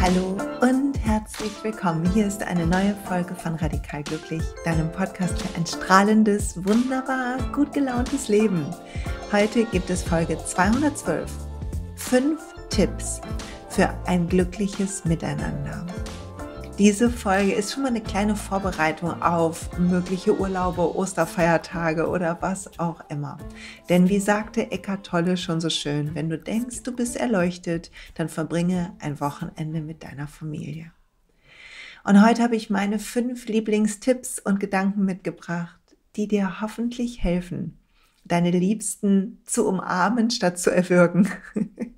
Hallo und herzlich willkommen. Hier ist eine neue Folge von Radikal Glücklich, deinem Podcast für ein strahlendes, wunderbar, gut gelauntes Leben. Heute gibt es Folge 212. Fünf Tipps für ein glückliches Miteinander. Diese Folge ist schon mal eine kleine Vorbereitung auf mögliche Urlaube, Osterfeiertage oder was auch immer. Denn wie sagte Eckart Tolle schon so schön, wenn du denkst, du bist erleuchtet, dann verbringe ein Wochenende mit deiner Familie. Und heute habe ich meine fünf Lieblingstipps und Gedanken mitgebracht, die dir hoffentlich helfen, deine Liebsten zu umarmen statt zu erwürgen.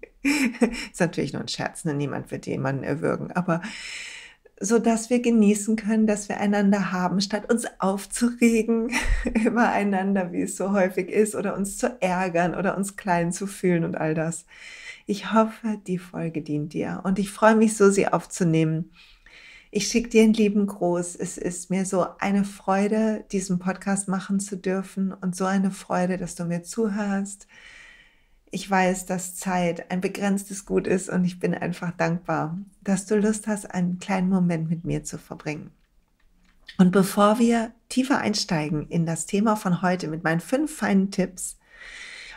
ist natürlich nur ein Scherz, ne? niemand wird jemanden erwürgen, aber so dass wir genießen können, dass wir einander haben, statt uns aufzuregen übereinander, wie es so häufig ist, oder uns zu ärgern oder uns klein zu fühlen und all das. Ich hoffe, die Folge dient dir und ich freue mich so, sie aufzunehmen. Ich schicke dir einen lieben Gruß. Es ist mir so eine Freude, diesen Podcast machen zu dürfen und so eine Freude, dass du mir zuhörst ich weiß, dass Zeit ein begrenztes Gut ist und ich bin einfach dankbar, dass du Lust hast, einen kleinen Moment mit mir zu verbringen. Und bevor wir tiefer einsteigen in das Thema von heute mit meinen fünf feinen Tipps,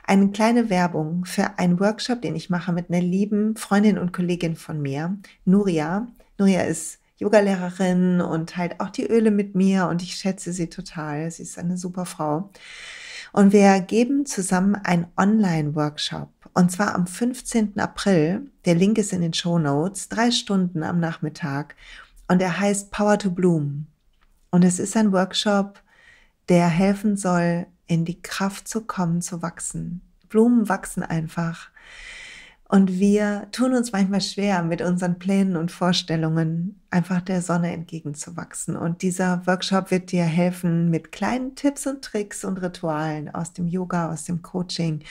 eine kleine Werbung für einen Workshop, den ich mache mit einer lieben Freundin und Kollegin von mir, Nuria. Nuria ist Yogalehrerin und teilt auch die Öle mit mir und ich schätze sie total. Sie ist eine super Frau. Und wir geben zusammen einen Online-Workshop. Und zwar am 15. April. Der Link ist in den Show Notes. Drei Stunden am Nachmittag. Und er heißt Power to Bloom. Und es ist ein Workshop, der helfen soll, in die Kraft zu kommen, zu wachsen. Blumen wachsen einfach. Und wir tun uns manchmal schwer, mit unseren Plänen und Vorstellungen einfach der Sonne entgegenzuwachsen. Und dieser Workshop wird dir helfen, mit kleinen Tipps und Tricks und Ritualen aus dem Yoga, aus dem Coaching,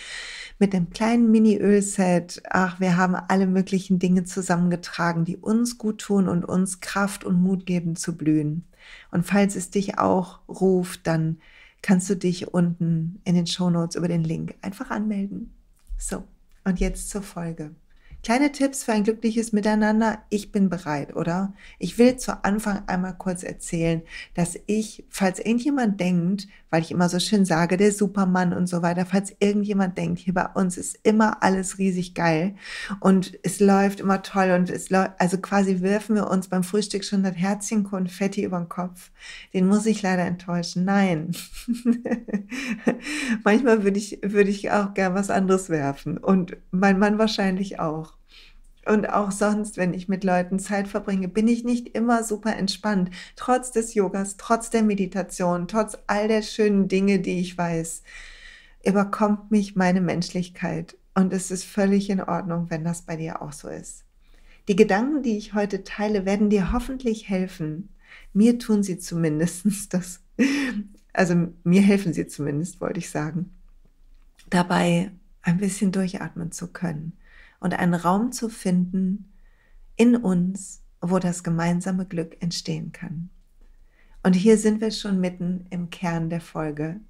mit dem kleinen Mini-Ölset. Ach, wir haben alle möglichen Dinge zusammengetragen, die uns gut tun und uns Kraft und Mut geben zu blühen. Und falls es dich auch ruft, dann kannst du dich unten in den Show Notes über den Link einfach anmelden. So. Und jetzt zur Folge. Kleine Tipps für ein glückliches Miteinander. Ich bin bereit, oder? Ich will zu Anfang einmal kurz erzählen, dass ich, falls irgendjemand denkt, weil ich immer so schön sage, der Supermann und so weiter. Falls irgendjemand denkt, hier bei uns ist immer alles riesig geil und es läuft immer toll und es läuft, also quasi werfen wir uns beim Frühstück schon das Herzchen Konfetti über den Kopf. Den muss ich leider enttäuschen. Nein. Manchmal würde ich, würde ich auch gern was anderes werfen und mein Mann wahrscheinlich auch und auch sonst, wenn ich mit Leuten Zeit verbringe, bin ich nicht immer super entspannt. Trotz des Yogas, trotz der Meditation, trotz all der schönen Dinge, die ich weiß, überkommt mich meine Menschlichkeit. Und es ist völlig in Ordnung, wenn das bei dir auch so ist. Die Gedanken, die ich heute teile, werden dir hoffentlich helfen. Mir tun sie zumindest das. Also mir helfen sie zumindest, wollte ich sagen. Dabei ein bisschen durchatmen zu können und einen Raum zu finden in uns, wo das gemeinsame Glück entstehen kann. Und hier sind wir schon mitten im Kern der Folge.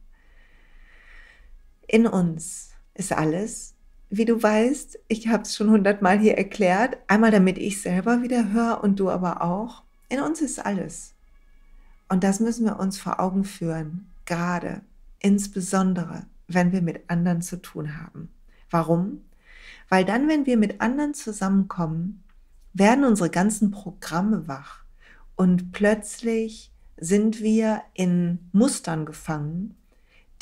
In uns ist alles, wie du weißt, ich habe es schon hundertmal hier erklärt, einmal damit ich selber wieder höre und du aber auch, in uns ist alles. Und das müssen wir uns vor Augen führen, gerade, insbesondere, wenn wir mit anderen zu tun haben. Warum? Weil dann, wenn wir mit anderen zusammenkommen, werden unsere ganzen Programme wach und plötzlich sind wir in Mustern gefangen,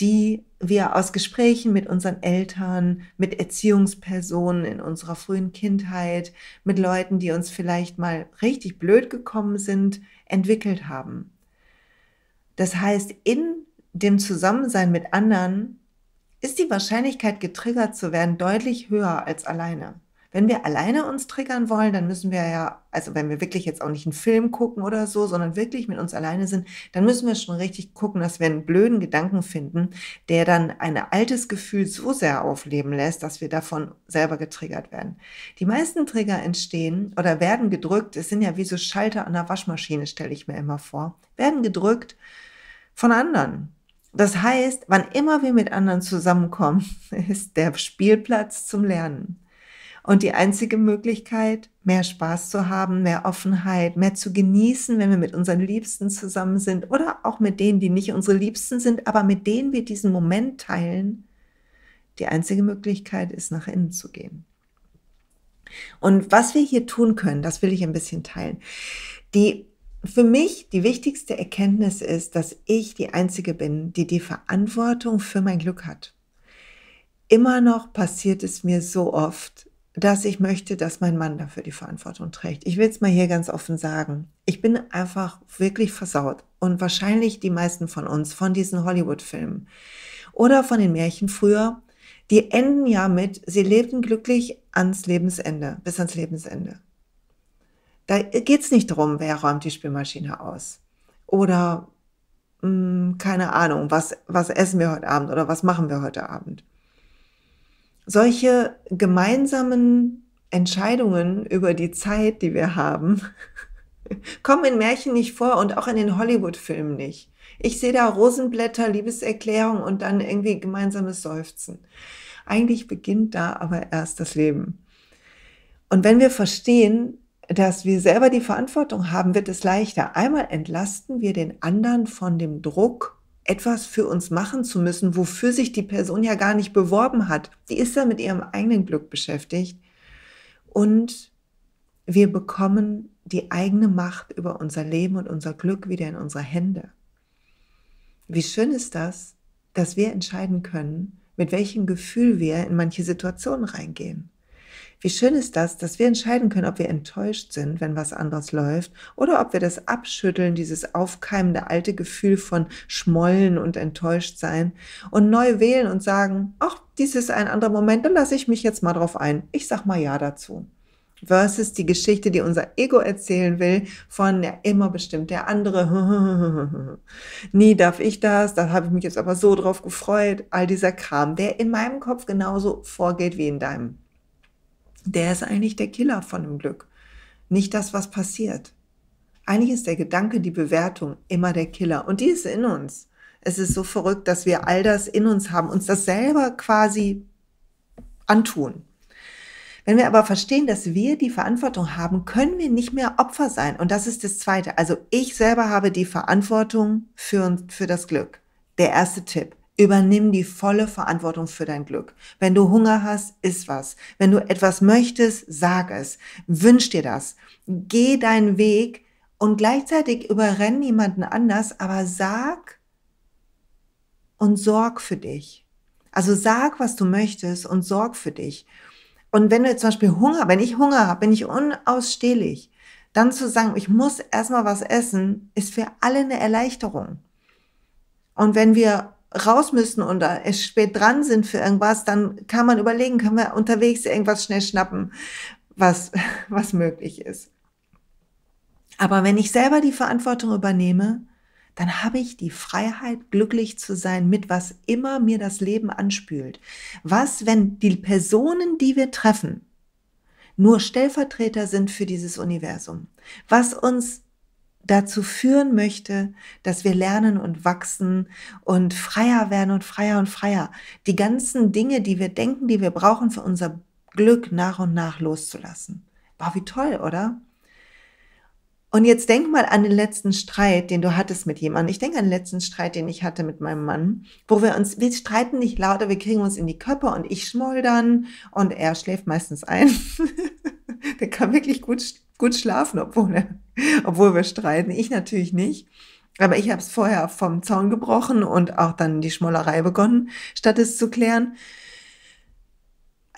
die wir aus Gesprächen mit unseren Eltern, mit Erziehungspersonen in unserer frühen Kindheit, mit Leuten, die uns vielleicht mal richtig blöd gekommen sind, entwickelt haben. Das heißt, in dem Zusammensein mit anderen ist die Wahrscheinlichkeit, getriggert zu werden, deutlich höher als alleine. Wenn wir alleine uns triggern wollen, dann müssen wir ja, also wenn wir wirklich jetzt auch nicht einen Film gucken oder so, sondern wirklich mit uns alleine sind, dann müssen wir schon richtig gucken, dass wir einen blöden Gedanken finden, der dann ein altes Gefühl so sehr aufleben lässt, dass wir davon selber getriggert werden. Die meisten Trigger entstehen oder werden gedrückt, es sind ja wie so Schalter an der Waschmaschine, stelle ich mir immer vor, werden gedrückt von anderen das heißt, wann immer wir mit anderen zusammenkommen, ist der Spielplatz zum Lernen. Und die einzige Möglichkeit, mehr Spaß zu haben, mehr Offenheit, mehr zu genießen, wenn wir mit unseren Liebsten zusammen sind oder auch mit denen, die nicht unsere Liebsten sind, aber mit denen wir diesen Moment teilen, die einzige Möglichkeit ist, nach innen zu gehen. Und was wir hier tun können, das will ich ein bisschen teilen. Die für mich die wichtigste Erkenntnis ist, dass ich die Einzige bin, die die Verantwortung für mein Glück hat. Immer noch passiert es mir so oft, dass ich möchte, dass mein Mann dafür die Verantwortung trägt. Ich will es mal hier ganz offen sagen. Ich bin einfach wirklich versaut und wahrscheinlich die meisten von uns von diesen Hollywood-Filmen oder von den Märchen früher, die enden ja mit, sie lebten glücklich ans Lebensende, bis ans Lebensende. Da es nicht darum, wer räumt die Spülmaschine aus. Oder mh, hm, keine Ahnung, was, was essen wir heute Abend oder was machen wir heute Abend. Solche gemeinsamen Entscheidungen über die Zeit, die wir haben, kommen in Märchen nicht vor und auch in den Hollywood-Filmen nicht. Ich sehe da Rosenblätter, Liebeserklärung und dann irgendwie gemeinsames Seufzen. Eigentlich beginnt da aber erst das Leben. Und wenn wir verstehen, dass wir selber die Verantwortung haben, wird es leichter. Einmal entlasten wir den anderen von dem Druck, etwas für uns machen zu müssen, wofür sich die Person ja gar nicht beworben hat. Die ist ja mit ihrem eigenen Glück beschäftigt. Und wir bekommen die eigene Macht über unser Leben und unser Glück wieder in unsere Hände. Wie schön ist das, dass wir entscheiden können, mit welchem Gefühl wir in manche Situationen reingehen. Wie schön ist das, dass wir entscheiden können, ob wir enttäuscht sind, wenn was anderes läuft, oder ob wir das Abschütteln, dieses aufkeimende alte Gefühl von Schmollen und enttäuscht sein und neu wählen und sagen, ach, dies ist ein anderer Moment, dann lasse ich mich jetzt mal drauf ein. Ich sag mal Ja dazu versus die Geschichte, die unser Ego erzählen will, von ja, immer bestimmt der andere. Nie darf ich das, da habe ich mich jetzt aber so drauf gefreut. All dieser Kram, der in meinem Kopf genauso vorgeht wie in deinem der ist eigentlich der Killer von dem Glück, nicht das, was passiert. Eigentlich ist der Gedanke, die Bewertung immer der Killer und die ist in uns. Es ist so verrückt, dass wir all das in uns haben, uns das selber quasi antun. Wenn wir aber verstehen, dass wir die Verantwortung haben, können wir nicht mehr Opfer sein. Und das ist das Zweite. Also ich selber habe die Verantwortung für, für das Glück. Der erste Tipp. Übernimm die volle Verantwortung für dein Glück. Wenn du Hunger hast, iss was. Wenn du etwas möchtest, sag es. Wünsch dir das. Geh deinen Weg und gleichzeitig überrenn niemanden anders, aber sag und sorg für dich. Also sag, was du möchtest und sorg für dich. Und wenn du jetzt zum Beispiel Hunger, wenn ich Hunger habe, bin ich unausstehlich, dann zu sagen, ich muss erstmal was essen, ist für alle eine Erleichterung. Und wenn wir raus müssen und es spät dran sind für irgendwas, dann kann man überlegen, können wir unterwegs irgendwas schnell schnappen, was, was möglich ist. Aber wenn ich selber die Verantwortung übernehme, dann habe ich die Freiheit, glücklich zu sein mit was immer mir das Leben anspült. Was, wenn die Personen, die wir treffen, nur Stellvertreter sind für dieses Universum? Was uns dazu führen möchte, dass wir lernen und wachsen und freier werden und freier und freier. Die ganzen Dinge, die wir denken, die wir brauchen für unser Glück nach und nach loszulassen. Wow, wie toll, oder? Und jetzt denk mal an den letzten Streit, den du hattest mit jemandem. Ich denke an den letzten Streit, den ich hatte mit meinem Mann, wo wir uns, wir streiten nicht lauter, wir kriegen uns in die Köpfe und ich schmoldern und er schläft meistens ein. Der kann wirklich gut gut schlafen, obwohl, obwohl wir streiten. Ich natürlich nicht. Aber ich habe es vorher vom Zaun gebrochen und auch dann die Schmollerei begonnen, statt es zu klären.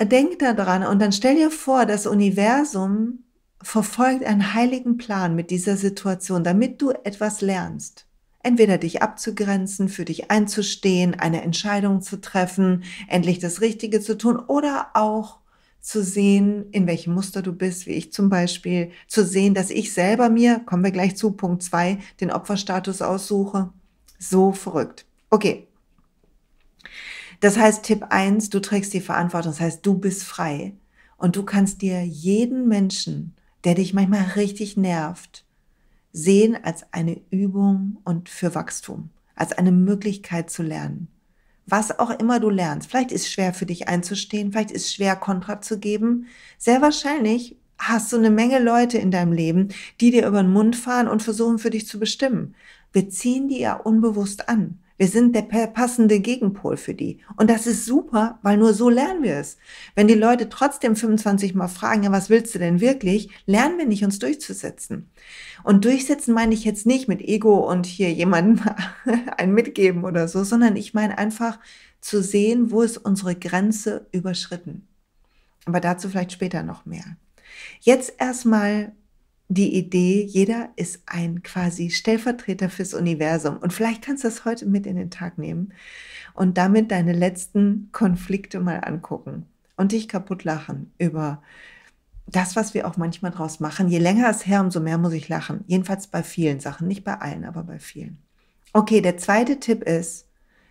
Denk daran und dann stell dir vor, das Universum verfolgt einen heiligen Plan mit dieser Situation, damit du etwas lernst. Entweder dich abzugrenzen, für dich einzustehen, eine Entscheidung zu treffen, endlich das Richtige zu tun oder auch zu sehen, in welchem Muster du bist, wie ich zum Beispiel, zu sehen, dass ich selber mir, kommen wir gleich zu Punkt zwei, den Opferstatus aussuche. So verrückt. Okay. Das heißt, Tipp eins: du trägst die Verantwortung, das heißt, du bist frei und du kannst dir jeden Menschen, der dich manchmal richtig nervt, sehen als eine Übung und für Wachstum, als eine Möglichkeit zu lernen was auch immer du lernst. Vielleicht ist schwer für dich einzustehen, vielleicht ist schwer Kontra zu geben. Sehr wahrscheinlich hast du eine Menge Leute in deinem Leben, die dir über den Mund fahren und versuchen für dich zu bestimmen. Wir ziehen die ja unbewusst an. Wir sind der passende Gegenpol für die. Und das ist super, weil nur so lernen wir es. Wenn die Leute trotzdem 25 Mal fragen, ja, was willst du denn wirklich, lernen wir nicht, uns durchzusetzen. Und durchsetzen meine ich jetzt nicht mit Ego und hier jemandem ein mitgeben oder so, sondern ich meine einfach zu sehen, wo ist unsere Grenze überschritten. Aber dazu vielleicht später noch mehr. Jetzt erstmal die Idee, jeder ist ein quasi Stellvertreter fürs Universum. Und vielleicht kannst du das heute mit in den Tag nehmen und damit deine letzten Konflikte mal angucken und dich kaputt lachen über das, was wir auch manchmal draus machen. Je länger es her, umso mehr muss ich lachen. Jedenfalls bei vielen Sachen, nicht bei allen, aber bei vielen. Okay, der zweite Tipp ist,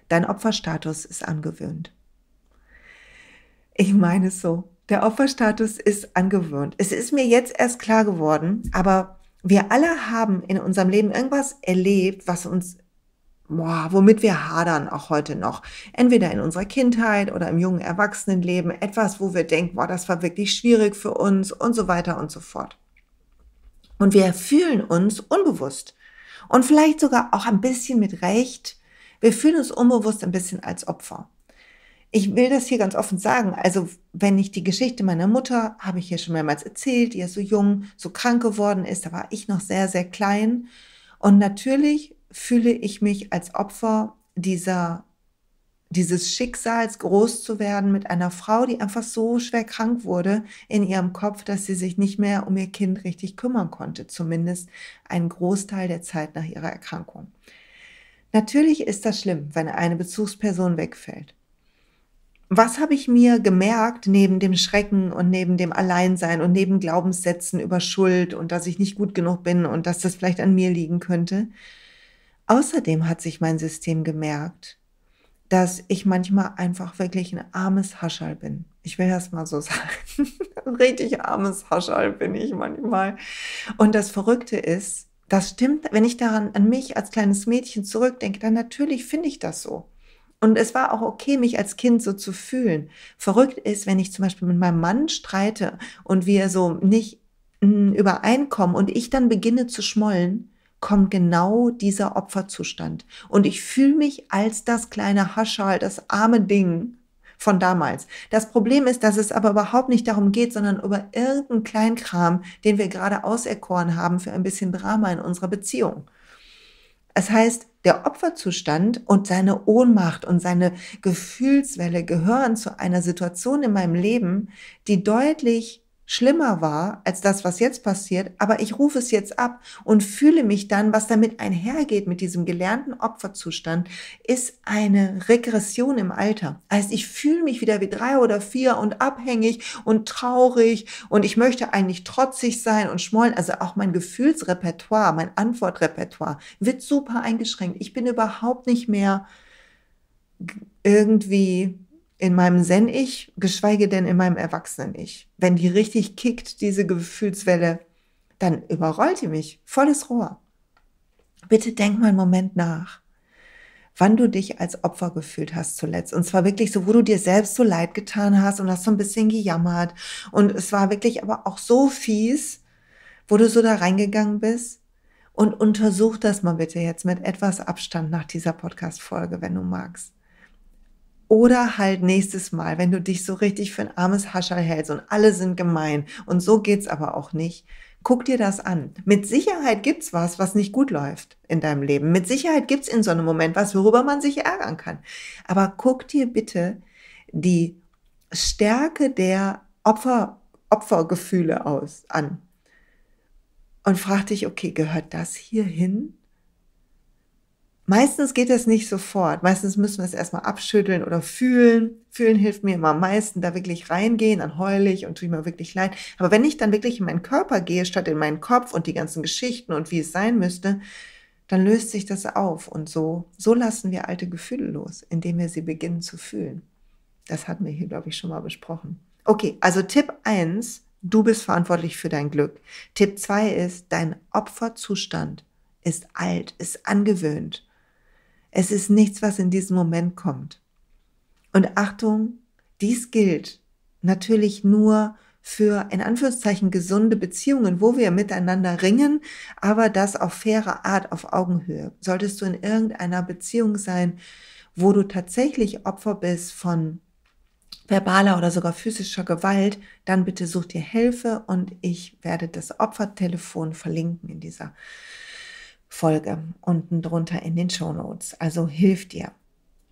dein Opferstatus ist angewöhnt. Ich meine es so. Der Opferstatus ist angewöhnt. Es ist mir jetzt erst klar geworden, aber wir alle haben in unserem Leben irgendwas erlebt, was uns, boah, womit wir hadern, auch heute noch. Entweder in unserer Kindheit oder im jungen Erwachsenenleben, etwas, wo wir denken, boah, das war wirklich schwierig für uns und so weiter und so fort. Und wir fühlen uns unbewusst und vielleicht sogar auch ein bisschen mit Recht. Wir fühlen uns unbewusst ein bisschen als Opfer ich will das hier ganz offen sagen. Also, wenn ich die Geschichte meiner Mutter, habe ich hier schon mehrmals erzählt, die ja so jung, so krank geworden ist, da war ich noch sehr, sehr klein. Und natürlich fühle ich mich als Opfer dieser, dieses Schicksals, groß zu werden mit einer Frau, die einfach so schwer krank wurde in ihrem Kopf, dass sie sich nicht mehr um ihr Kind richtig kümmern konnte. Zumindest einen Großteil der Zeit nach ihrer Erkrankung. Natürlich ist das schlimm, wenn eine Bezugsperson wegfällt was habe ich mir gemerkt neben dem Schrecken und neben dem Alleinsein und neben Glaubenssätzen über Schuld und dass ich nicht gut genug bin und dass das vielleicht an mir liegen könnte? Außerdem hat sich mein System gemerkt, dass ich manchmal einfach wirklich ein armes Haschall bin. Ich will das mal so sagen. Ein richtig armes Haschall bin ich manchmal. Und das Verrückte ist, das stimmt, wenn ich daran an mich als kleines Mädchen zurückdenke, dann natürlich finde ich das so. Und es war auch okay, mich als Kind so zu fühlen. Verrückt ist, wenn ich zum Beispiel mit meinem Mann streite und wir so nicht mm, übereinkommen und ich dann beginne zu schmollen, kommt genau dieser Opferzustand. Und ich fühle mich als das kleine Haschal, das arme Ding von damals. Das Problem ist, dass es aber überhaupt nicht darum geht, sondern über irgendeinen Kleinkram, den wir gerade auserkoren haben für ein bisschen Drama in unserer Beziehung. Es das heißt, der Opferzustand und seine Ohnmacht und seine Gefühlswelle gehören zu einer Situation in meinem Leben, die deutlich schlimmer war als das, was jetzt passiert, aber ich rufe es jetzt ab und fühle mich dann, was damit einhergeht mit diesem gelernten Opferzustand, ist eine Regression im Alter. Heißt, also ich fühle mich wieder wie drei oder vier und abhängig und traurig und ich möchte eigentlich trotzig sein und schmollen. Also auch mein Gefühlsrepertoire, mein Antwortrepertoire wird super eingeschränkt. Ich bin überhaupt nicht mehr irgendwie in meinem Zen-Ich, geschweige denn in meinem Erwachsenen-Ich. Wenn die richtig kickt, diese Gefühlswelle, dann überrollt die mich, volles Rohr. Bitte denk mal einen Moment nach, wann du dich als Opfer gefühlt hast zuletzt. Und zwar wirklich so, wo du dir selbst so leid getan hast und hast so ein bisschen gejammert. Und es war wirklich aber auch so fies, wo du so da reingegangen bist. Und untersuch das mal bitte jetzt mit etwas Abstand nach dieser Podcast-Folge, wenn du magst. Oder halt nächstes Mal, wenn du dich so richtig für ein armes Hascherl hältst und alle sind gemein und so geht's aber auch nicht. Guck dir das an. Mit Sicherheit gibt's was, was nicht gut läuft in deinem Leben. Mit Sicherheit gibt's in so einem Moment was, worüber man sich ärgern kann. Aber guck dir bitte die Stärke der Opfer, Opfergefühle aus an und frag dich, okay, gehört das hier hin? Meistens geht es nicht sofort. Meistens müssen wir es erstmal abschütteln oder fühlen. Fühlen hilft mir immer am meisten, da wirklich reingehen, dann heule ich und tue mir wirklich leid. Aber wenn ich dann wirklich in meinen Körper gehe, statt in meinen Kopf und die ganzen Geschichten und wie es sein müsste, dann löst sich das auf. Und so, so lassen wir alte Gefühle los, indem wir sie beginnen zu fühlen. Das hatten wir hier, glaube ich, schon mal besprochen. Okay, also Tipp 1, du bist verantwortlich für dein Glück. Tipp 2 ist, dein Opferzustand ist alt, ist angewöhnt es ist nichts, was in diesem Moment kommt. Und Achtung, dies gilt natürlich nur für in Anführungszeichen gesunde Beziehungen, wo wir miteinander ringen, aber das auf faire Art, auf Augenhöhe. Solltest du in irgendeiner Beziehung sein, wo du tatsächlich Opfer bist von verbaler oder sogar physischer Gewalt, dann bitte such dir Hilfe und ich werde das Opfertelefon verlinken in dieser Folge unten drunter in den Show Notes. Also hilf dir.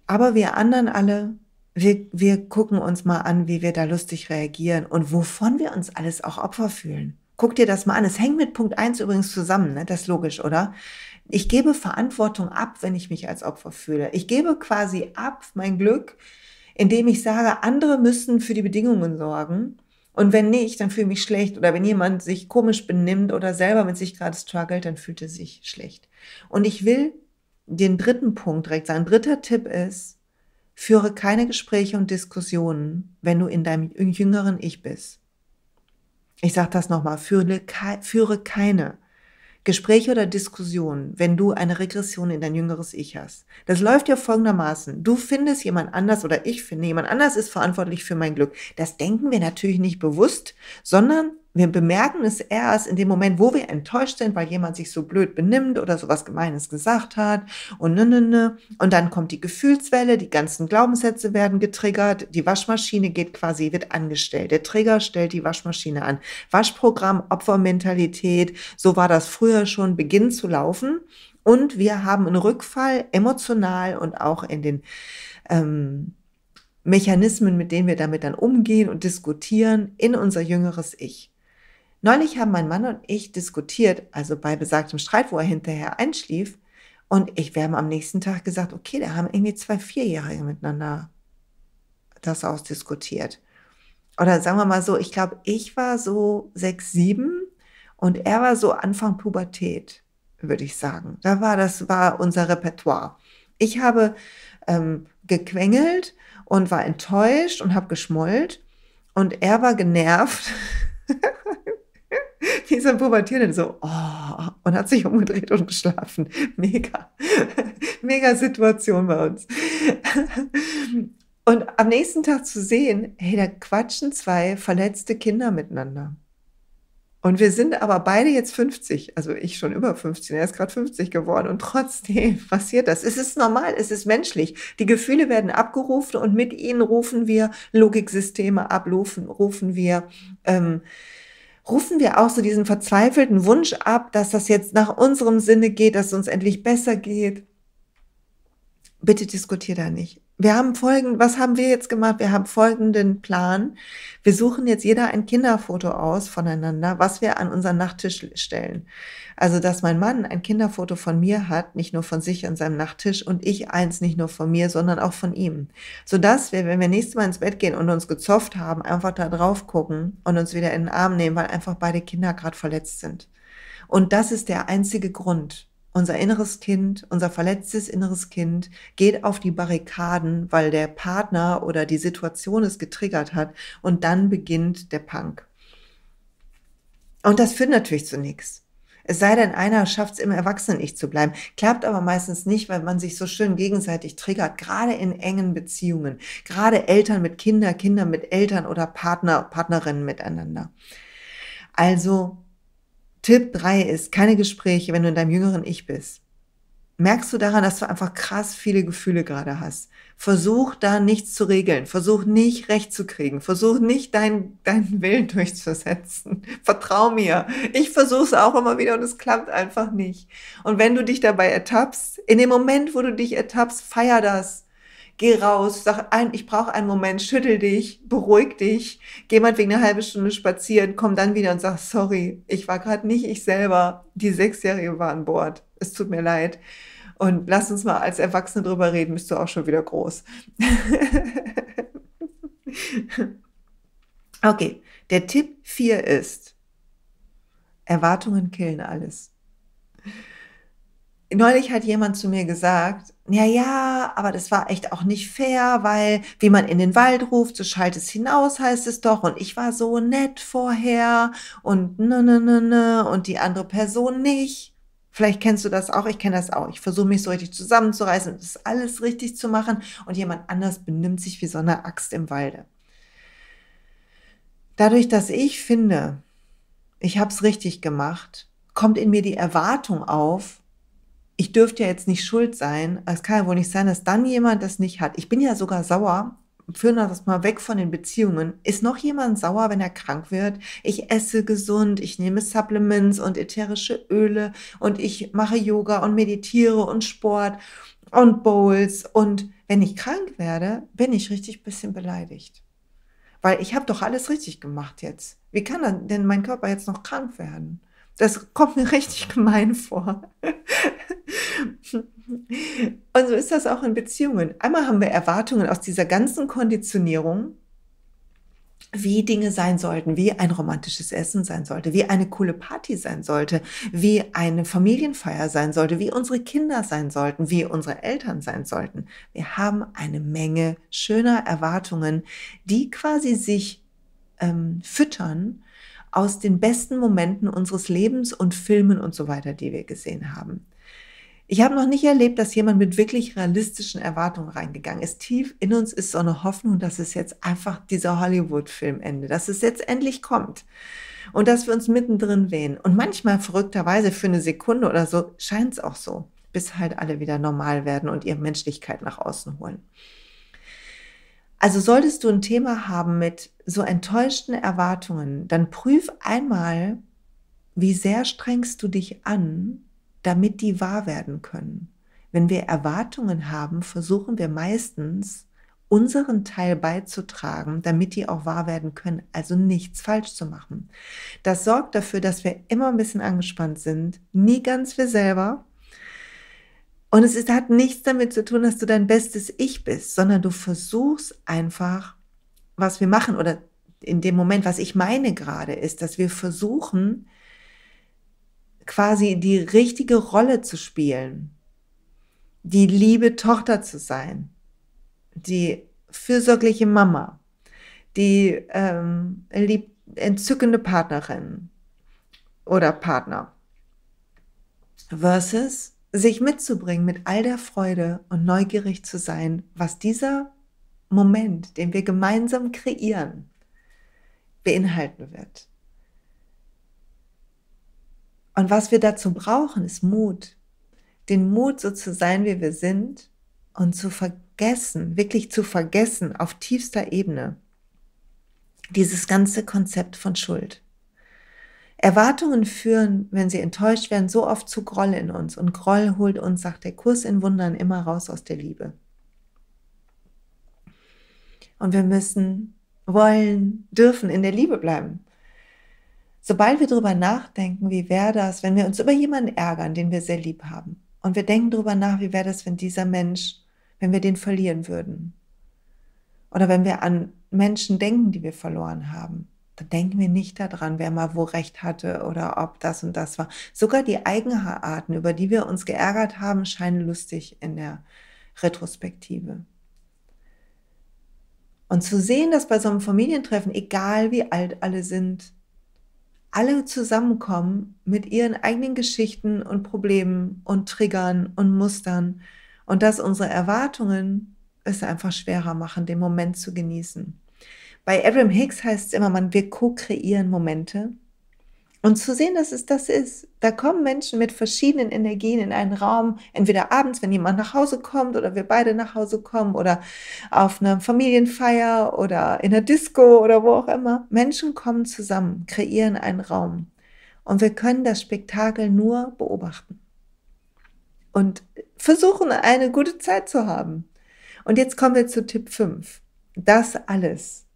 Aber wir anderen alle, wir, wir gucken uns mal an, wie wir da lustig reagieren und wovon wir uns alles auch Opfer fühlen. Guck dir das mal an. Es hängt mit Punkt 1 übrigens zusammen, ne? das ist logisch, oder? Ich gebe Verantwortung ab, wenn ich mich als Opfer fühle. Ich gebe quasi ab mein Glück, indem ich sage, andere müssen für die Bedingungen sorgen und wenn nicht, dann fühle ich mich schlecht. Oder wenn jemand sich komisch benimmt oder selber mit sich gerade struggelt, dann fühlt er sich schlecht. Und ich will den dritten Punkt direkt sagen. Dritter Tipp ist, führe keine Gespräche und Diskussionen, wenn du in deinem jüngeren Ich bist. Ich sage das nochmal, führe, führe keine Gespräche oder Diskussionen, wenn du eine Regression in dein jüngeres Ich hast. Das läuft ja folgendermaßen. Du findest jemand anders oder ich finde, jemand anders ist verantwortlich für mein Glück. Das denken wir natürlich nicht bewusst, sondern wir bemerken es erst in dem Moment, wo wir enttäuscht sind, weil jemand sich so blöd benimmt oder sowas Gemeines gesagt hat und ne, ne, ne. Und dann kommt die Gefühlswelle, die ganzen Glaubenssätze werden getriggert, die Waschmaschine geht quasi, wird angestellt. Der Trigger stellt die Waschmaschine an. Waschprogramm, Opfermentalität, so war das früher schon, beginnt zu laufen. Und wir haben einen Rückfall emotional und auch in den ähm, Mechanismen, mit denen wir damit dann umgehen und diskutieren in unser jüngeres Ich. Neulich haben mein Mann und ich diskutiert, also bei besagtem Streit, wo er hinterher einschlief. Und ich, wir haben am nächsten Tag gesagt, okay, da haben irgendwie zwei Vierjährige miteinander das ausdiskutiert. Oder sagen wir mal so, ich glaube, ich war so sechs, sieben und er war so Anfang Pubertät, würde ich sagen. Da war, das war unser Repertoire. Ich habe ähm, gequengelt und war enttäuscht und habe geschmollt und er war genervt diese Pubertierende so, oh, und hat sich umgedreht und geschlafen. Mega, mega Situation bei uns. Und am nächsten Tag zu sehen, hey, da quatschen zwei verletzte Kinder miteinander. Und wir sind aber beide jetzt 50, also ich schon über 15, er ist gerade 50 geworden und trotzdem passiert das. Es ist normal, es ist menschlich. Die Gefühle werden abgerufen und mit ihnen rufen wir Logiksysteme ab, rufen, rufen wir ähm, rufen wir auch so diesen verzweifelten Wunsch ab, dass das jetzt nach unserem Sinne geht, dass es uns endlich besser geht. Bitte diskutier da nicht. Wir haben folgenden, was haben wir jetzt gemacht? Wir haben folgenden Plan. Wir suchen jetzt jeder ein Kinderfoto aus voneinander, was wir an unseren Nachttisch stellen. Also, dass mein Mann ein Kinderfoto von mir hat, nicht nur von sich an seinem Nachttisch und ich eins nicht nur von mir, sondern auch von ihm. Sodass wir, wenn wir nächstes Mal ins Bett gehen und uns gezofft haben, einfach da drauf gucken und uns wieder in den Arm nehmen, weil einfach beide Kinder gerade verletzt sind. Und das ist der einzige Grund. Unser inneres Kind, unser verletztes inneres Kind geht auf die Barrikaden, weil der Partner oder die Situation es getriggert hat und dann beginnt der Punk. Und das führt natürlich zu nichts. Es sei denn, einer schafft es im Erwachsenen-Ich zu bleiben. Klappt aber meistens nicht, weil man sich so schön gegenseitig triggert, gerade in engen Beziehungen, gerade Eltern mit Kindern, Kinder mit Eltern oder Partner, Partnerinnen miteinander. Also Tipp drei ist, keine Gespräche, wenn du in deinem jüngeren Ich bist merkst du daran, dass du einfach krass viele Gefühle gerade hast. Versuch da nichts zu regeln. Versuch nicht recht zu kriegen. Versuch nicht deinen, deinen Willen durchzusetzen. Vertrau mir. Ich versuch's auch immer wieder und es klappt einfach nicht. Und wenn du dich dabei ertappst, in dem Moment, wo du dich ertappst, feier das geh raus, sag ein, ich brauche einen Moment, schüttel dich, beruhig dich, geh mal wegen einer halben Stunde spazieren, komm dann wieder und sag, sorry, ich war gerade nicht ich selber, die Sechsjährige war an Bord, es tut mir leid. Und lass uns mal als Erwachsene drüber reden, bist du auch schon wieder groß. okay, der Tipp 4 ist, Erwartungen killen alles neulich hat jemand zu mir gesagt, ja, ja, aber das war echt auch nicht fair, weil wie man in den Wald ruft, so schallt es hinaus, heißt es doch. Und ich war so nett vorher und ne, ne, ne, ne, und die andere Person nicht. Vielleicht kennst du das auch, ich kenne das auch. Ich versuche mich so richtig zusammenzureißen und das alles richtig zu machen und jemand anders benimmt sich wie so eine Axt im Walde. Dadurch, dass ich finde, ich habe es richtig gemacht, kommt in mir die Erwartung auf, ich dürfte ja jetzt nicht schuld sein. Es kann ja wohl nicht sein, dass dann jemand das nicht hat. Ich bin ja sogar sauer. Führen wir das mal weg von den Beziehungen. Ist noch jemand sauer, wenn er krank wird? Ich esse gesund, ich nehme Supplements und ätherische Öle und ich mache Yoga und meditiere und Sport und Bowls. Und wenn ich krank werde, bin ich richtig ein bisschen beleidigt. Weil ich habe doch alles richtig gemacht jetzt. Wie kann denn mein Körper jetzt noch krank werden? Das kommt mir richtig gemein vor. Und so ist das auch in Beziehungen. Einmal haben wir Erwartungen aus dieser ganzen Konditionierung, wie Dinge sein sollten, wie ein romantisches Essen sein sollte, wie eine coole Party sein sollte, wie eine Familienfeier sein sollte, wie unsere Kinder sein sollten, wie unsere Eltern sein sollten. Wir haben eine Menge schöner Erwartungen, die quasi sich ähm, füttern aus den besten Momenten unseres Lebens und Filmen und so weiter, die wir gesehen haben. Ich habe noch nicht erlebt, dass jemand mit wirklich realistischen Erwartungen reingegangen ist. Tief in uns ist so eine Hoffnung, dass es jetzt einfach dieser Hollywood-Film ende, dass es jetzt endlich kommt und dass wir uns mittendrin wehen. Und manchmal verrückterweise für eine Sekunde oder so scheint es auch so, bis halt alle wieder normal werden und ihre Menschlichkeit nach außen holen. Also solltest du ein Thema haben mit so enttäuschten Erwartungen, dann prüf einmal, wie sehr strengst du dich an, damit die wahr werden können. Wenn wir Erwartungen haben, versuchen wir meistens, unseren Teil beizutragen, damit die auch wahr werden können, also nichts falsch zu machen. Das sorgt dafür, dass wir immer ein bisschen angespannt sind, nie ganz wir selber, und es ist, hat nichts damit zu tun, dass du dein bestes Ich bist, sondern du versuchst einfach, was wir machen oder in dem Moment, was ich meine gerade, ist, dass wir versuchen, quasi die richtige Rolle zu spielen, die liebe Tochter zu sein, die fürsorgliche Mama, die ähm, lieb, entzückende Partnerin oder Partner versus sich mitzubringen mit all der Freude und neugierig zu sein, was dieser Moment, den wir gemeinsam kreieren, beinhalten wird. Und was wir dazu brauchen, ist Mut. Den Mut, so zu sein, wie wir sind und zu vergessen, wirklich zu vergessen auf tiefster Ebene, dieses ganze Konzept von Schuld. Erwartungen führen, wenn sie enttäuscht werden, so oft zu Groll in uns. Und Groll holt uns, sagt der Kurs in Wundern, immer raus aus der Liebe. Und wir müssen, wollen, dürfen in der Liebe bleiben. Sobald wir darüber nachdenken, wie wäre das, wenn wir uns über jemanden ärgern, den wir sehr lieb haben, und wir denken darüber nach, wie wäre das, wenn dieser Mensch, wenn wir den verlieren würden, oder wenn wir an Menschen denken, die wir verloren haben, da denken wir nicht daran, wer mal wo recht hatte oder ob das und das war. Sogar die Eigenarten, über die wir uns geärgert haben, scheinen lustig in der Retrospektive. Und zu sehen, dass bei so einem Familientreffen, egal wie alt alle sind, alle zusammenkommen mit ihren eigenen Geschichten und Problemen und Triggern und Mustern und dass unsere Erwartungen es einfach schwerer machen, den Moment zu genießen. Bei Abram Hicks heißt es immer, man wir co-kreieren Momente. Und zu sehen, dass es das ist. Da kommen Menschen mit verschiedenen Energien in einen Raum, entweder abends, wenn jemand nach Hause kommt oder wir beide nach Hause kommen oder auf einer Familienfeier oder in einer Disco oder wo auch immer. Menschen kommen zusammen, kreieren einen Raum. Und wir können das Spektakel nur beobachten. Und versuchen, eine gute Zeit zu haben. Und jetzt kommen wir zu Tipp 5. Das alles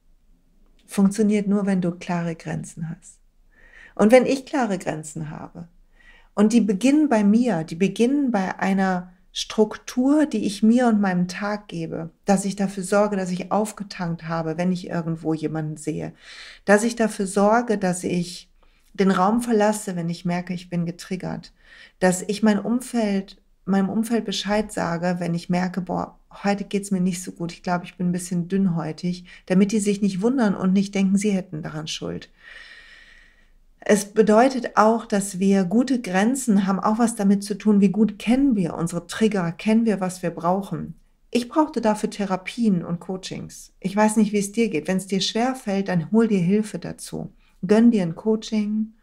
funktioniert nur, wenn du klare Grenzen hast. Und wenn ich klare Grenzen habe, und die beginnen bei mir, die beginnen bei einer Struktur, die ich mir und meinem Tag gebe, dass ich dafür sorge, dass ich aufgetankt habe, wenn ich irgendwo jemanden sehe, dass ich dafür sorge, dass ich den Raum verlasse, wenn ich merke, ich bin getriggert, dass ich mein Umfeld, meinem Umfeld Bescheid sage, wenn ich merke, boah, heute geht es mir nicht so gut, ich glaube, ich bin ein bisschen dünnhäutig, damit die sich nicht wundern und nicht denken, sie hätten daran Schuld. Es bedeutet auch, dass wir gute Grenzen haben, auch was damit zu tun, wie gut kennen wir unsere Trigger, kennen wir, was wir brauchen. Ich brauchte dafür Therapien und Coachings. Ich weiß nicht, wie es dir geht. Wenn es dir schwer fällt, dann hol dir Hilfe dazu. Gönn dir ein Coaching,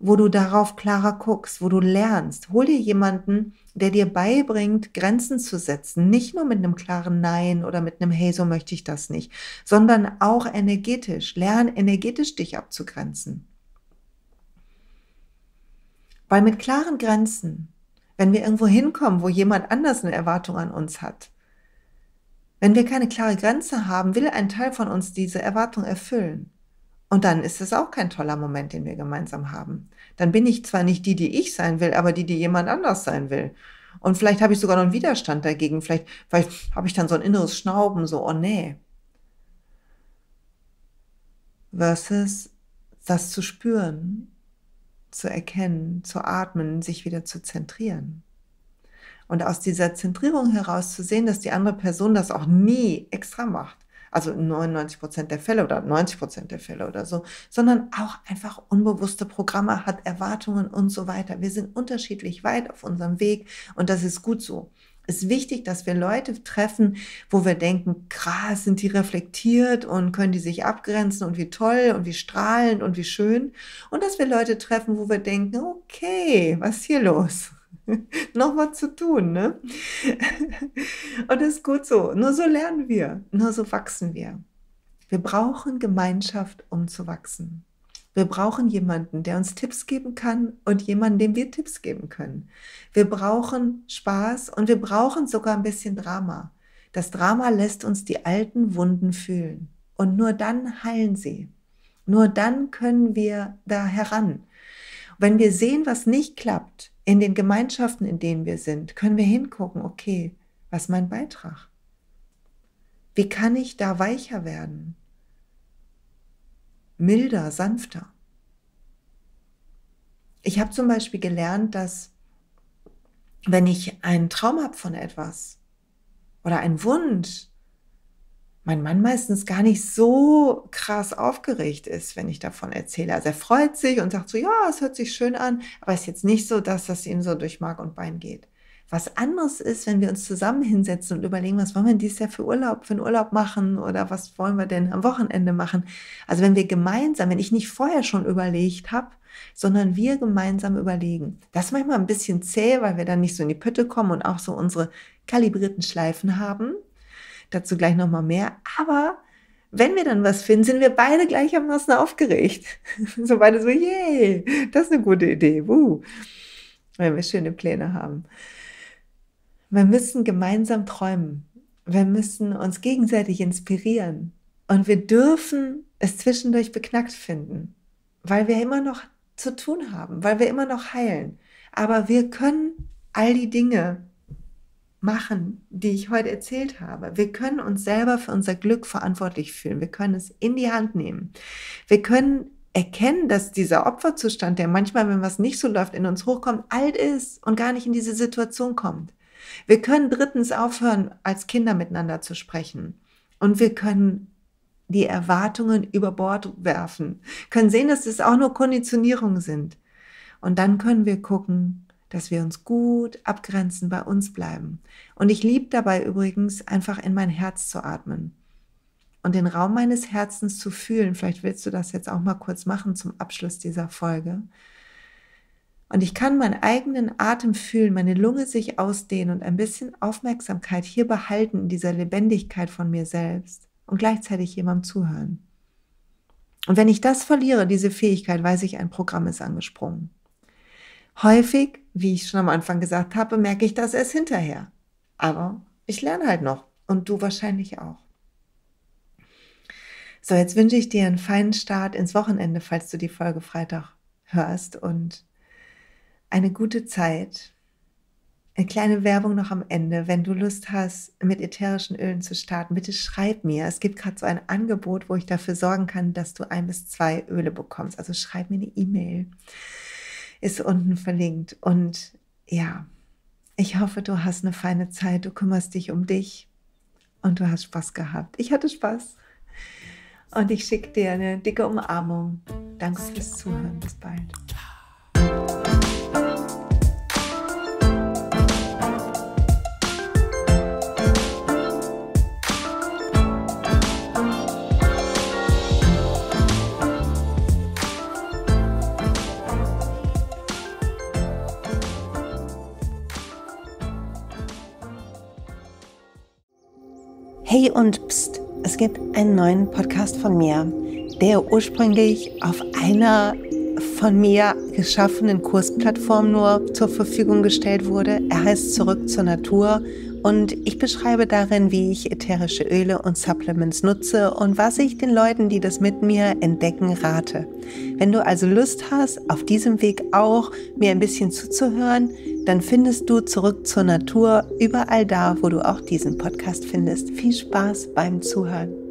wo du darauf klarer guckst, wo du lernst. Hol dir jemanden, der dir beibringt, Grenzen zu setzen. Nicht nur mit einem klaren Nein oder mit einem Hey, so möchte ich das nicht, sondern auch energetisch. Lern energetisch dich abzugrenzen. Weil mit klaren Grenzen, wenn wir irgendwo hinkommen, wo jemand anders eine Erwartung an uns hat, wenn wir keine klare Grenze haben, will ein Teil von uns diese Erwartung erfüllen. Und dann ist es auch kein toller Moment, den wir gemeinsam haben. Dann bin ich zwar nicht die, die ich sein will, aber die, die jemand anders sein will. Und vielleicht habe ich sogar noch einen Widerstand dagegen. Vielleicht, vielleicht habe ich dann so ein inneres Schnauben, so, oh nee. Versus das zu spüren, zu erkennen, zu atmen, sich wieder zu zentrieren. Und aus dieser Zentrierung heraus zu sehen, dass die andere Person das auch nie extra macht also 99 Prozent der Fälle oder 90 Prozent der Fälle oder so, sondern auch einfach unbewusste Programme hat, Erwartungen und so weiter. Wir sind unterschiedlich weit auf unserem Weg und das ist gut so. Es ist wichtig, dass wir Leute treffen, wo wir denken, krass, sind die reflektiert und können die sich abgrenzen und wie toll und wie strahlend und wie schön. Und dass wir Leute treffen, wo wir denken, okay, was ist hier los? noch was zu tun, ne? Mhm. Und das ist gut so. Nur so lernen wir, nur so wachsen wir. Wir brauchen Gemeinschaft, um zu wachsen. Wir brauchen jemanden, der uns Tipps geben kann und jemanden, dem wir Tipps geben können. Wir brauchen Spaß und wir brauchen sogar ein bisschen Drama. Das Drama lässt uns die alten Wunden fühlen. Und nur dann heilen sie. Nur dann können wir da heran. Wenn wir sehen, was nicht klappt, in den Gemeinschaften, in denen wir sind, können wir hingucken, okay, was ist mein Beitrag? Wie kann ich da weicher werden? Milder, sanfter. Ich habe zum Beispiel gelernt, dass wenn ich einen Traum habe von etwas oder einen Wunsch, mein Mann meistens gar nicht so krass aufgeregt ist, wenn ich davon erzähle. Also er freut sich und sagt so, ja, es hört sich schön an, aber es ist jetzt nicht so, dass das ihm so durch Mark und Bein geht. Was anderes ist, wenn wir uns zusammen hinsetzen und überlegen, was wollen wir dieses Jahr für Urlaub, für einen Urlaub machen oder was wollen wir denn am Wochenende machen. Also wenn wir gemeinsam, wenn ich nicht vorher schon überlegt habe, sondern wir gemeinsam überlegen. Das ist manchmal ein bisschen zäh, weil wir dann nicht so in die Pötte kommen und auch so unsere kalibrierten Schleifen haben. Dazu gleich nochmal mehr. Aber wenn wir dann was finden, sind wir beide gleichermaßen aufgeregt. so beide so, yay, das ist eine gute Idee. Woo. Wenn wir schöne Pläne haben. Wir müssen gemeinsam träumen. Wir müssen uns gegenseitig inspirieren. Und wir dürfen es zwischendurch beknackt finden, weil wir immer noch zu tun haben, weil wir immer noch heilen. Aber wir können all die Dinge machen, die ich heute erzählt habe. Wir können uns selber für unser Glück verantwortlich fühlen. Wir können es in die Hand nehmen. Wir können erkennen, dass dieser Opferzustand, der manchmal, wenn was nicht so läuft, in uns hochkommt, alt ist und gar nicht in diese Situation kommt. Wir können drittens aufhören, als Kinder miteinander zu sprechen. Und wir können die Erwartungen über Bord werfen, können sehen, dass es das auch nur Konditionierungen sind. Und dann können wir gucken, dass wir uns gut abgrenzen, bei uns bleiben. Und ich liebe dabei übrigens einfach in mein Herz zu atmen und den Raum meines Herzens zu fühlen. Vielleicht willst du das jetzt auch mal kurz machen zum Abschluss dieser Folge. Und ich kann meinen eigenen Atem fühlen, meine Lunge sich ausdehnen und ein bisschen Aufmerksamkeit hier behalten in dieser Lebendigkeit von mir selbst und gleichzeitig jemandem zuhören. Und wenn ich das verliere, diese Fähigkeit, weiß ich, ein Programm ist angesprungen. Häufig, wie ich schon am Anfang gesagt habe, merke ich das erst hinterher. Aber ich lerne halt noch und du wahrscheinlich auch. So, jetzt wünsche ich dir einen feinen Start ins Wochenende, falls du die Folge Freitag hörst und eine gute Zeit. Eine kleine Werbung noch am Ende. Wenn du Lust hast, mit ätherischen Ölen zu starten, bitte schreib mir. Es gibt gerade so ein Angebot, wo ich dafür sorgen kann, dass du ein bis zwei Öle bekommst. Also schreib mir eine E-Mail ist unten verlinkt. Und ja, ich hoffe, du hast eine feine Zeit, du kümmerst dich um dich und du hast Spaß gehabt. Ich hatte Spaß. Und ich schicke dir eine dicke Umarmung. Danke fürs Zuhören. Bis bald. und pst, es gibt einen neuen Podcast von mir, der ursprünglich auf einer von mir geschaffenen Kursplattform nur zur Verfügung gestellt wurde. Er heißt Zurück zur Natur und ich beschreibe darin, wie ich ätherische Öle und Supplements nutze und was ich den Leuten, die das mit mir entdecken, rate. Wenn du also Lust hast, auf diesem Weg auch mir ein bisschen zuzuhören, dann findest du zurück zur Natur überall da, wo du auch diesen Podcast findest. Viel Spaß beim Zuhören.